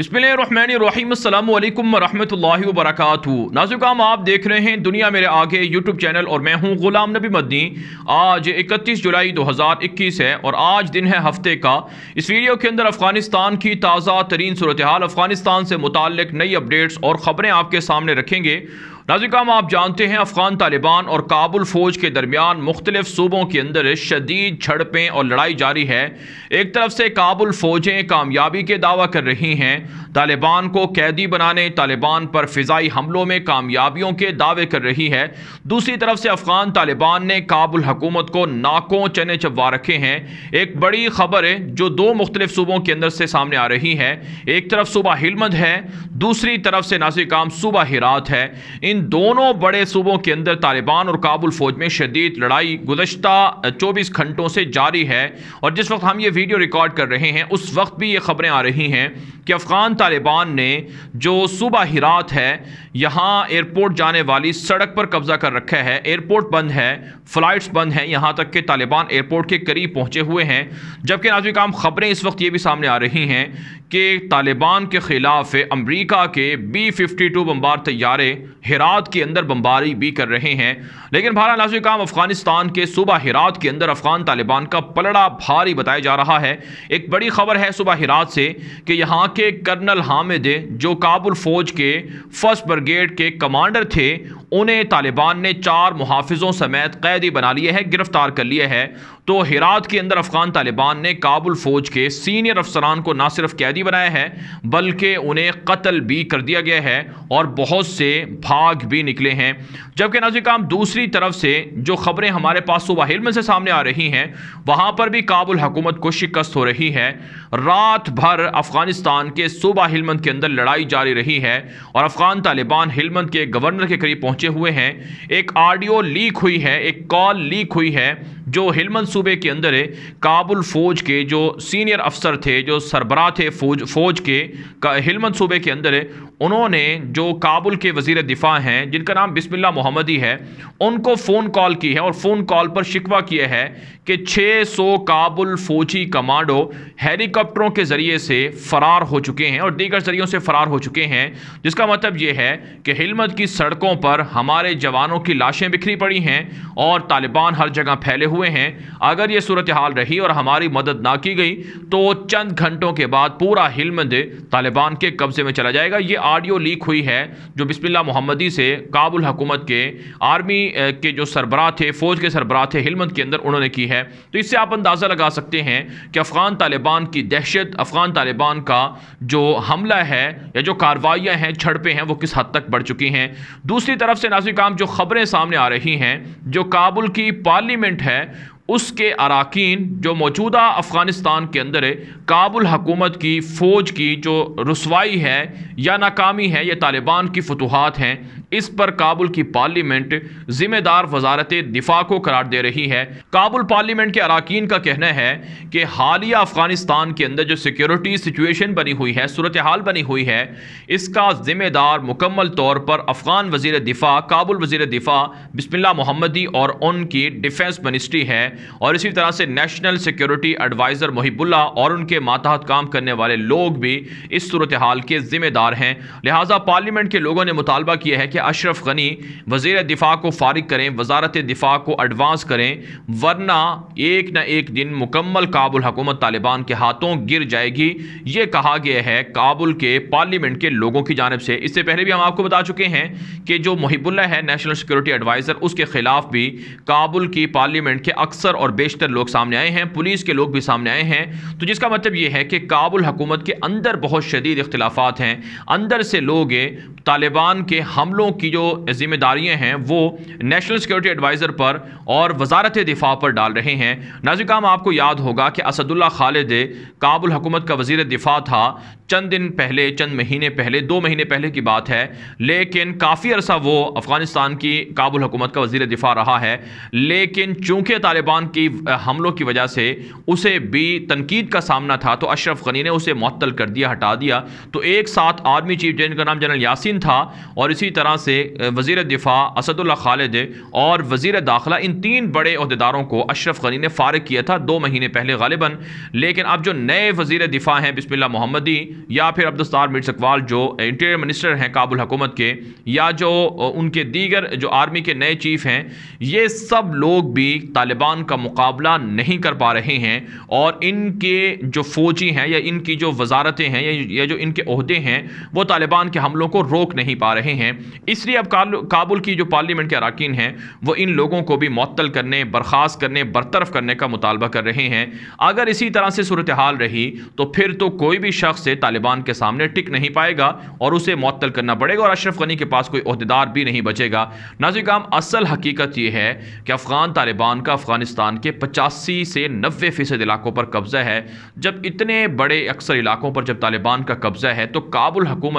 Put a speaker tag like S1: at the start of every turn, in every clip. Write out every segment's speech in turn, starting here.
S1: बिस्मिल्लाम वरहमल नाजुकाम आप देख रहे हैं दुनिया मेरे आगे यूट्यूब चैनल और मैं हूं गुलाम नबी मदनी आज 31 जुलाई 2021 है और आज दिन है हफ्ते का इस वीडियो के अंदर अफगानिस्तान की ताज़ा तरीन सूरत हाल अफगानिस्तान से मुतक नई अपडेट्स और ख़बरें आपके सामने रखेंगे नाजिकाम आप जानते हैं अफगान तालिबान और काबुल फौज के दरमियान मुख्तलिफ सूबों के अंदर शदीद झड़पें और लड़ाई जारी है एक तरफ से काबुल फौजें कामयाबी के दावा कर रही हैं तालिबान को कैदी बनाने तालिबान पर फिजाई हमलों में कामयाबियों के दावे कर रही है दूसरी तरफ से अफगान तालिबान ने काबुल हकूमत को नाकों चने चबवा रखे हैं एक बड़ी खबर है जो दो मुख्तलिफ सूबों के अंदर से सामने आ रही है एक तरफ सूबा हिलमंद है दूसरी तरफ से नासिकाम सूबा हिरात है इन इन दोनों बड़े सूबों के अंदर तालिबान और काबुल फौज में शदीद लड़ाई गुजशत 24 घंटों से जारी है और जिस वक्त हम ये वीडियो रिकॉर्ड कर रहे हैं उस वक्त भी ये खबरें आ रही हैं कि अफ़गान तालिबान ने जो सूबा हिरात है यहाँ एयरपोर्ट जाने वाली सड़क पर कब्ज़ा कर रखा है एयरपोर्ट बंद है फ़्लाइट्स बंद हैं यहाँ तक कि तालिबान एयरपोर्ट के करीब पहुँचे हुए हैं जबकि नाजवी आम खबरें इस वक्त ये भी सामने आ रही हैं कि तालिबान के ख़िलाफ़ अमरीका के बी फिफ्टी टू बम्बार तैयारे हिरात के अंदर बम्बारी भी कर रहे हैं लेकिन भारत लाजमी काम अफगानिस्तान के सुबह हिरात के अंदर अफगान तालिबान का पलड़ा भारी बताया जा रहा है एक बड़ी खबर है सुबह हिरात से कि यहाँ के कर्नल हामिद जो काबुल फ़ौज के फर्स्ट ब्रिगेड के कमांडर थे उन्हें तालिबान ने चार मुहाफिजों समेत कैदी बना लिए हैं गिरफ्तार कर लिए है तो हिरात के अंदर अफगान तालिबान ने काबुल फौज के सीनियर अफसरान को ना सिर्फ कैदी बनाया है बल्कि उन्हें कत्ल भी कर दिया गया है और बहुत से भाग भी निकले हैं जबकि काम दूसरी तरफ से जो खबरें हमारे पास सुबह हिल्म से सामने आ रही हैं वहाँ पर भी काबुल हुकूमत को शिकस्त हो रही है रात भर अफगानिस्तान के सूबा हिलमंद के अंदर लड़ाई जारी रही है और अफगान तालिबान हिलमंद के गवर्नर के करीब पहुँचे हुए हैं एक ऑडियो लीक हुई है एक कॉल लीक हुई है जो हिलमंद सूबे के अंदर है काबुल फ़ौज के जो सीनियर अफसर थे जो सरबराह थे फौज फ़ौज के का सूबे के अंदर है उन्होंने जो काबुल के वजीर दिफा हैं जिनका नाम बिस्मिल्ला मोहम्मदी है उनको फ़ोन कॉल की है और फ़ोन कॉल पर शिकवा किया है कि 600 काबुल फ़ौजी कमांडो हेलीकॉप्टरों के ज़रिए से फ़रार हो चुके हैं और दीगर ज़रियों से फ़रार हो चुके हैं जिसका मतलब ये है कि हिलमत की सड़कों पर हमारे जवानों की लाशें बिखरी पड़ी हैं और तालिबान हर जगह फैले हुए हुए हैं अगर ये सूरत हाल रही और हमारी मदद ना की गई तो चंद घंटों के बाद पूरा हिलमंद तालिबान के कब्ज़े में चला जाएगा ये ऑडियो लीक हुई है जो बिस्मिल्ला मोहम्मदी से काबुल हकूमत के आर्मी के जो सरबराह थे फ़ौज के सरबराह थे हिलमंद के अंदर उन्होंने की है तो इससे आप अंदाज़ा लगा सकते हैं कि अफ़गान तालिबान की दहशत अफ़गान तालिबान का जो हमला है या जो कार्रवाइयाँ हैं छड़पे हैं वो किस हद तक बढ़ चुकी हैं दूसरी तरफ से नाजिक काम जो खबरें सामने आ रही हैं जो काबुल की पार्लियामेंट है उसके अरकान जो मौजूदा अफ़गानिस्तान के अंदर है काबुल हकूमत की फ़ौज की जो रसवाई है या नाकामी है या तालिबान की फतूहत हैं इस पर काबुल की पार्लियामेंट जिम्मेदार वजारत दिफा को करार दे रही है काबुल पार्लियामेंट के अरकान का कहना है कि हालिया अफगानिस्तान के अंदर जो सिक्योरिटी सिचुएशन बनी हुई है सूरत हाल बनी हुई है इसका जिम्मेदार मुकम्मल तौर पर अफगान वजीर दिफा काबुल वजीर दिफा बिस्मिल्ला मोहम्मदी और उनकी डिफेंस मिनिस्ट्री है और इसी तरह से नेशनल सिक्योरिटी एडवाइज़र मोहिबुल्ला और उनके मातहत काम करने वाले लोग भी इस सूरत हाल के जिम्मेदार हैं लिहाजा पार्लियामेंट के लोगों ने मुतालबा किया है कि कि अशरफ गनी वजीर दिफ़ा को फारिग करें वजारत दिफ़ा को एडवांस करें वरना एक न एक दिन मुकम्मल काबुल हकूमत तालिबान के हाथों गिर जाएगी ये कहा गया है काबुल के पार्लियामेंट के लोगों की जानब से इससे पहले भी हम आपको बता चुके हैं कि जो मुहिबुल्ला है नेशनल सिक्योरिटी एडवाइज़र उसके ख़िलाफ़ भी काबुल की पार्लियामेंट के अक्सर और बेशतर लोग सामने आए हैं पुलिस के लोग भी सामने आए हैं तो जिसका मतलब ये है कि काबुल हकूमत के अंदर बहुत शदीद इख्तलाफात हैं अंदर से लोग तालिबान के हमलों लोगों की जो ज़िम्मेदारियाँ हैं वो नेशनल सिक्योरिटी एडवाइज़र पर और वजारत दिफा पर डाल रहे हैं नाजिकाम आपको याद होगा कि असदुल्ला खालिद काबुल हुकूमत का वजीर दिफा था चंद दिन पहले चंद महीने पहले दो महीने पहले की बात है लेकिन काफ़ी अरसा वो अफ़गानिस्तान की काबुल हुकूमत का वजीर दिफा रहा है लेकिन चूँकि तालिबान की हमलों की वजह से उसे भी तनकीद का सामना था तो अशरफ गनी ने उसे मअतल कर दिया हटा दिया तो एक साथ आर्मी चीफ जिनका नाम जनरल यासिन था और इसी तरह से वजीर दिफ़ा असदुल्ला खालिद और वज़ी दाखिला इन तीन बड़े अहदेदारों को अशरफ गनी ने फारग किया था दो महीने पहले गालिबा लेकिन अब जो नए वज़ी दिफ़ा हैं बिस्मिल्ला मोहम्मदी या फिर अब्दुलस्तार मिर्ज अकवाल जो इंटीरियर मिनिस्टर हैं काबुल हकूमत के या जो उनके दीगर जो आर्मी के नए चीफ हैं ये सब लोग भी तालिबान का मुकाबला नहीं कर पा रहे हैं और इनके जो फ़ौजी हैं या इनकी जो वजारतें हैं या जो इनके अहदे हैं वो तालिबान के हमलों को रोक नहीं पा रहे हैं इसलिए अब काबुल की जो पार्लियामेंट के अरकान हैं वो इन लोगों को भी मअतल करने बर्खास्त करने बरतरफ करने का मुतालबा कर रहे हैं अगर इसी तरह से सूरत हाल रही तो फिर तो कोई भी शख्स से तालिबान के सामने टिक नहीं पाएगा और उसे मअतल करना पड़ेगा और अशरफ गनी के पास कोई अहदेदार भी नहीं बचेगा नाजिकाम असल हकीकत यह है कि अफ़गान तालिबान का अफ़गानिस्तान के पचासी से नबे फ़ीसद इलाकों पर कब्ज़ा है जब इतने बड़े अक्सर इलाकों पर जब तालिबान का कब्ज़ा है तो काबुल हकूमत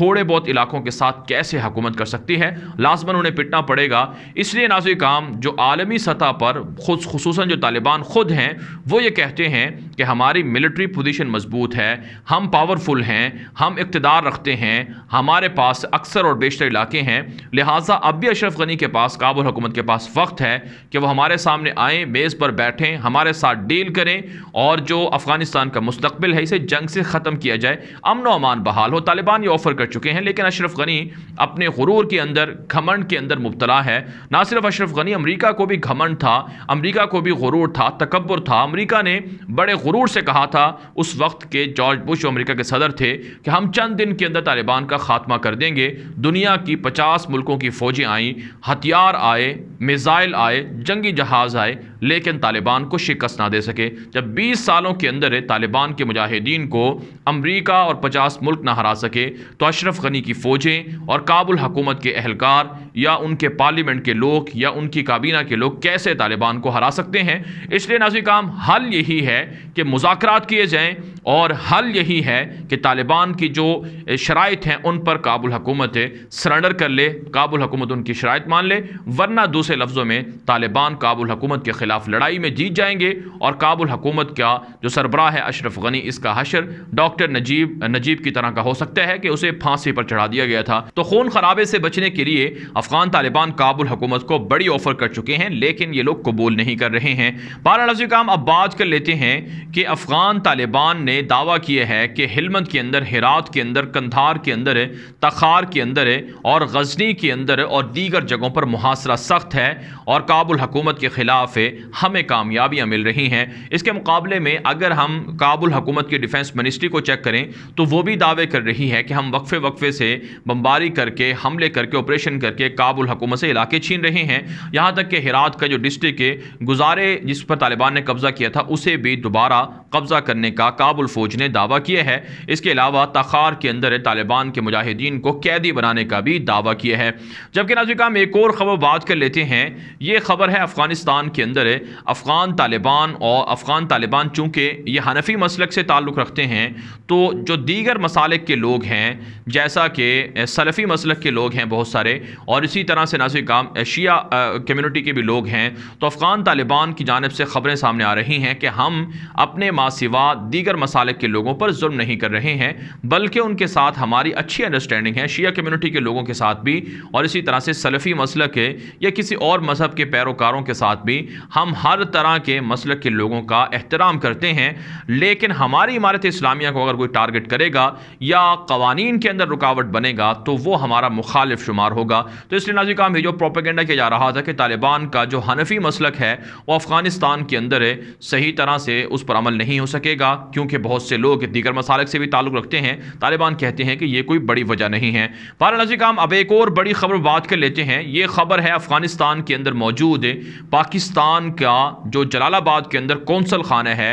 S1: थोड़े बहुत इलाकों के साथ कैसे हुकूमत कर सकती है लाजमन उन्हें पिटना पड़ेगा इसलिए नाजी काम जो आलमी सतह पर खुद खसूस जो तालिबान ख़ुद हैं वो ये कहते हैं कि हमारी मिलिट्री पोजीशन मजबूत है हम पावरफुल हैं हम इकतदार रखते हैं हमारे पास अक्सर और बेशतर इलाके हैं लिहाजा अब भी अशरफ गनी के पास काबुल हुकूमत के पास वक्त है कि वह हमारे सामने आए मेज़ पर बैठें हमारे साथ डील करें और जो अफ़गानिस्तान का मुस्तबिल है इसे जंग से ख़त्म किया जाए अमन अमान बहाल हो तालिबान ये ऑफ़र कर चुके हैं लेकिन अशरफ गनी अपने अपने गुरूर के अंदर घमंड के अंदर मुबतला है ना सिर्फ अशरफ गनी अमरीका को भी घमंड था अमरीका को भी गुरूर था तकबर था अमरीका ने बड़े गुरूर से कहा था उस वक्त के जॉर्ज बुश अमरीका के सदर थे कि हम चंद दिन के अंदर तालिबान का खात्मा कर देंगे दुनिया की पचास मुल्कों की फ़ौजें आईं हथियार आए मिज़ाइल आए जंगी जहाज़ आए लेकिन तालिबान को शिकस्त ना दे सके जब 20 सालों के अंदर तालिबान के मुजाहिदीन को अमरीका और 50 मुल्क ना हरा सके तो अशरफ गनी की फ़ौजें और काबुल हकूमत के अहलकार या उनके पार्लियामेंट के लोग या उनकी काबीना के लोग कैसे तालिबान को हरा सकते हैं इसलिए नाजी काम हल यही है कि मुजाकर किए जाएँ और हल यही है कि तालिबान की जो शराइ हैं उन पर काबुल हकूमत सरेंडर कर ले काबुल हकूमत उनकी शराइ मान ले वरना दूसरे लफ्ज़ों में तालिबान काबुल हकूमत के ख़िलाफ़ लड़ाई में जीत जाएंगे और काबुल हकूमत का जो सरबराह है अशरफ गनी इसका हशर डॉक्टर नजीब नजीब की तरह का हो सकता है कि उसे फांसी पर चढ़ा दिया गया था तो खून खराबे से बचने के लिए अफगान तालिबान काबुल हुकूमत को बड़ी ऑफर कर चुके हैं लेकिन ये लोग कबूल नहीं कर रहे हैं बहरहाल अजी काम अब बात कर लेते हैं कि अफगान तालिबान ने दावा किया है कि हिलमंद के अंदर हिरात के अंदर कंधार के अंदर तखार के अंदर और गजनी के अंदर और दीगर जगहों पर मुहासरा सख्त है और काबुल हुकूमत के ख़िलाफ़ हमें कामयाबियाँ मिल रही हैं इसके मुकाबले में अगर हम काबुल हुकूमत की डिफेंस मिनिस्ट्री को चेक करें तो वो भी दावे कर रही है कि हम वक्फे वक्फे से बम्बारी करके हमले करके ऑपरेशन करके काबुल हुकूमत से इलाके छीन रहे हैं यहाँ तक कि हिरात का जो डिस्ट्रिक्ट गुजारे जिस पर तालिबान ने कब्ज़ा किया था उसे भी दोबारा कब्ज़ा करने का काबुल फ़ौज ने दावा किया है इसके अलावा तखार के अंदर तालिबान के मुजाहिदीन को कैदी बनाने का भी दावा किया है जबकि नाजिक हम एक और ख़बर बात कर लेते हैं ये खबर है अफ़गानिस्तान के अंदर अफ़गान तालिबान और अफ़गान तालिबान चूंकि ये हनफी मसलक से ताल्लुक़ रखते हैं तो जो दीगर मसालिक के लोग हैं जैसा कि सलफ़ी मसलक के लोग हैं बहुत सारे और और इसी तरह से नाजिक काम एशिया कम्यूनिटी के भी लोग हैं तो अफ़गान तालिबान की जानब से ख़बरें सामने आ रही हैं कि हम अपने सिवा दीगर मसालक के लोगों पर जुर्म नहीं कर रहे हैं बल्कि उनके साथ हमारी अच्छी अंडरस्टैंडिंग है शिया कम्यूनिटी के लोगों के साथ भी और इसी तरह से सलफ़ी मसल के या किसी और मज़हब के पैरोकारों के साथ भी हम हर तरह के मसल के लोगों का एहतराम करते हैं लेकिन हमारी इमारत इस्लामिया को अगर कोई टारगेट करेगा या कवानीन के अंदर रुकावट बनेगा तो वो हमारा मुखालिफ शुमार होगा तो इसलिए नाजी काम ये जो प्रोपेगेंडा किया जा रहा था कि तालिबान का जो हनफी मसलक है वो अफ़गानिस्तान के अंदर है सही तरह से उस पर अमल नहीं हो सकेगा क्योंकि बहुत से लोग दीगर मसालक से भी ताल्लुक़ रखते हैं तालिबान कहते हैं कि ये कोई बड़ी वजह नहीं है बहर नाजी काम अब एक और बड़ी खबर बात कर लेते हैं ये खबर है अफ़गानिस्तान के अंदर मौजूद पाकिस्तान का जो जलालाबाद के अंदर कौंसल खाना है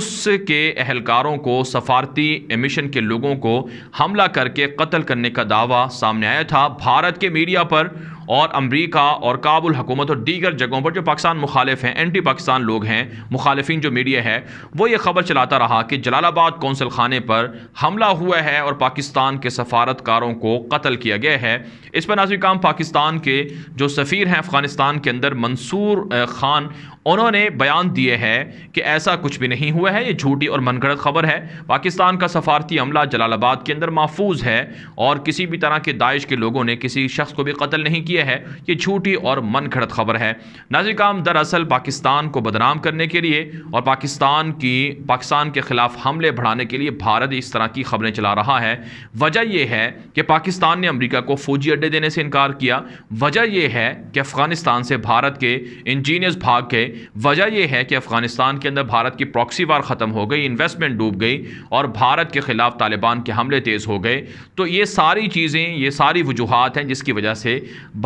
S1: उसके अहलकारों को सफारती मिशन के लोगों को हमला करके कत्ल करने का दावा सामने आया था भारत के मीडिया पर पर और अमरीका और काबुल हुकूमत और दीगर जगहों पर जो पाकिस्तान मुखालिफ हैं एंटी पाकिस्तान लोग हैं मुखालफी जो मीडिया है वो ये खबर चलाता रहा कि जलालाबाद कौंसल खाने पर हमला हुआ है और पाकिस्तान के सफारतकारों को कत्ल किया गया है इस पर नाजी काम पाकिस्तान के जो सफ़ीर हैं अफ़गानिस्तान के अंदर मंसूर खान उन्होंने बयान दिए हैं कि ऐसा कुछ भी नहीं हुआ है ये झूठी और मनगढ़ खबर है पाकिस्तान का सफारती अमला जलालाबाद के अंदर महफूज है और किसी भी तरह के दाइश के लोगों ने किसी शख्स को भी कत्ल नहीं किया ये है ये झूठी और मन घड़त खबर है काम दरअसल पाकिस्तान को बदनाम करने के लिए और पाकिस्तान की पाकिस्तान के ख़िलाफ़ हमले बढ़ाने के लिए भारत इस तरह की खबरें चला रहा है वजह यह है कि पाकिस्तान ने अमरीका को फौजी अड्डे देने से इनकार किया वजह यह है कि अफ़गानिस्तान से भारत के इंजीनियर्स भाग गए वजह यह है कि अफ़गानिस्तान के अंदर भारत की प्रॉक्सी वार ख़त्म हो गई इन्वेस्टमेंट डूब गई और भारत के ख़िलाफ़ तालिबान के हमले तेज़ हो गए तो ये सारी चीज़ें ये सारी वजूहत हैं जिसकी वजह से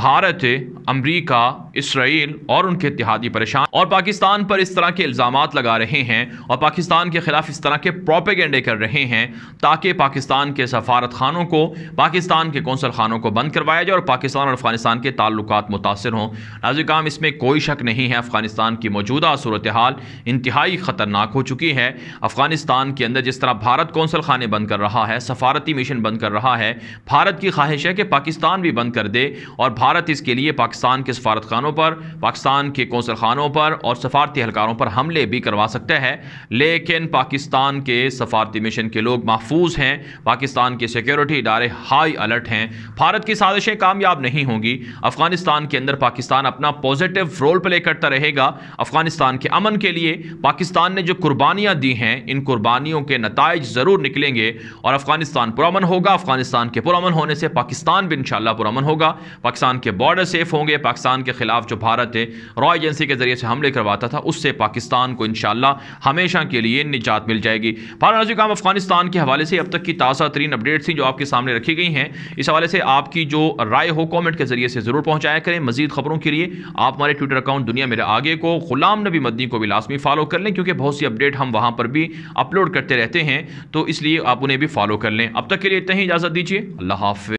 S1: भारत अमरीका इसराइल और उनके इतिहादी परेशान और पाकिस्तान पर इस तरह के इल्ज़ाम लगा रहे हैं और पाकिस्तान के खिलाफ इस तरह के प्रोपेगेंडे कर रहे हैं ताकि पाकिस्तान के सफारत खानों को पाकिस्तान के कौंसल खानों को बंद करवाया जाए और पाकिस्तान और अफगानिस्तान के ताल्लुक मुतासर हों नाजिकाम इसमें कोई शक नहीं है अफगानिस्तान की मौजूदा सूरत हाल इंतहाई ख़तरनाक हो चुकी है अफगानिस्तान के अंदर जिस तरह भारत कौंसल खाने बंद कर रहा है सफारती मिशन बंद कर रहा है भारत की ख्वाहिश है कि पाकिस्तान भी बंद कर दे और भारत भारत इसके लिए पाकिस्तान के सफारतखानों पर पाकिस्तान के कौंसल खानों पर और सफारती एहलकारों पर हमले भी करवा सकता है लेकिन पाकिस्तान के सफारती मिशन के लोग महफूज हैं पाकिस्तान के सिक्योरिटी इदारे हाई अलर्ट हैं भारत की साजिशें कामयाब नहीं होंगी अफगानिस्तान के अंदर पाकिस्तान अपना पॉजिटिव रोल प्ले करता रहेगा अफगानिस्तान के अमन के लिए पाकिस्तान ने जो कुर्बानियाँ दी हैं इन कुर्बानियों के नतज ज़रूर निकलेंगे और अफगानिस्तान पुरमन होगा अफगानिस्तान के पुरमन होने से पाकिस्तान भी इन पुरान होगा पाकिस्तान के बॉर्डर सेफ होंगे पाकिस्तान के ख़िलाफ़ जो भारत है रॉ एजेंसी के ज़रिए से हमले करवाता था उससे पाकिस्तान को इन हमेशा के लिए निजात मिल जाएगी भारत काम अफगानिस्तान के हवाले से अब तक की ताज़ा तरीन अपडेट्स थी जो आपके सामने रखी गई हैं इस हवाले से आपकी जो राय हो कॉमेंट के ज़रिए से ज़रूर पहुँचाया करें मजीद खबरों के लिए आप हमारे ट्विटर अकाउंट दुनिया मेरे आगे को गुलाम नबी मदनी को भी लाजमी फॉलो कर लें क्योंकि बहुत सी अपडेट हम वहाँ पर भी अपलोड करते रहते हैं तो इसलिए आप उन्हें भी फॉलो कर लें अब तक के लिए इतना ही इजाज़त दीजिए अल्लाह हाफ